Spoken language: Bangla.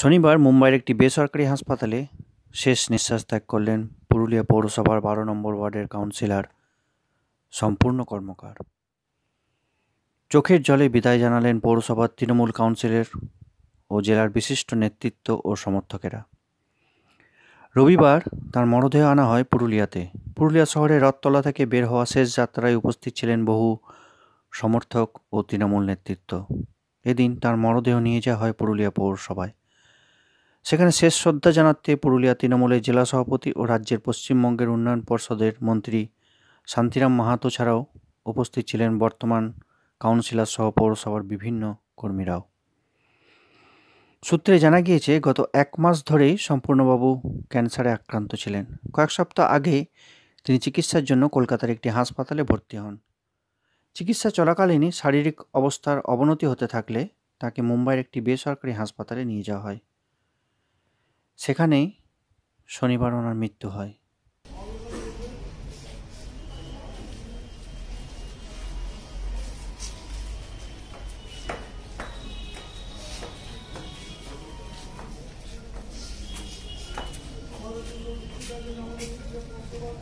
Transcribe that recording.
শনিবার মুম্বাইয়ের একটি বেসরকারি হাসপাতালে শেষ নিঃশ্বাস ত্যাগ করলেন পুরুলিয়া পৌরসভার বারো নম্বর ওয়ার্ডের কাউন্সিলর সম্পূর্ণ কর্মকার চোখের জলে বিদায় জানালেন পৌরসভার তৃণমূল কাউন্সিলের ও জেলার বিশিষ্ট নেতৃত্ব ও সমর্থকেরা রবিবার তার মরদেহ আনা হয় পুরুলিয়াতে পুরুলিয়া শহরে রথতলা থেকে বের হওয়া শেষ যাত্রায় উপস্থিত ছিলেন বহু সমর্থক ও তৃণমূল নেতৃত্ব এদিন তার মরদেহ নিয়ে যাওয়া হয় পুরুলিয়া পৌরসভায় সেখানে শেষ শ্রদ্ধা জানাতে পুরুলিয়া তৃণমূলের জেলা সভাপতি ও রাজ্যের পশ্চিমবঙ্গের উন্নয়ন পর্ষদের মন্ত্রী শান্তিরাম মাহাতো ছাড়াও উপস্থিত ছিলেন বর্তমান কাউন্সিলর সহ পৌরসভার বিভিন্ন কর্মীরাও সূত্রে জানা গিয়েছে গত এক মাস ধরেই সম্পূর্ণবাবু ক্যান্সারে আক্রান্ত ছিলেন কয়েক সপ্তাহ আগে তিনি চিকিৎসার জন্য কলকাতার একটি হাসপাতালে ভর্তি হন চিকিৎসা চলাকালীনই শারীরিক অবস্থার অবনতি হতে থাকলে তাকে মুম্বাইয়ের একটি বেসরকারি হাসপাতালে নিয়ে যাওয়া হয় সেখানেই শনিবার ওনার মৃত্যু হয়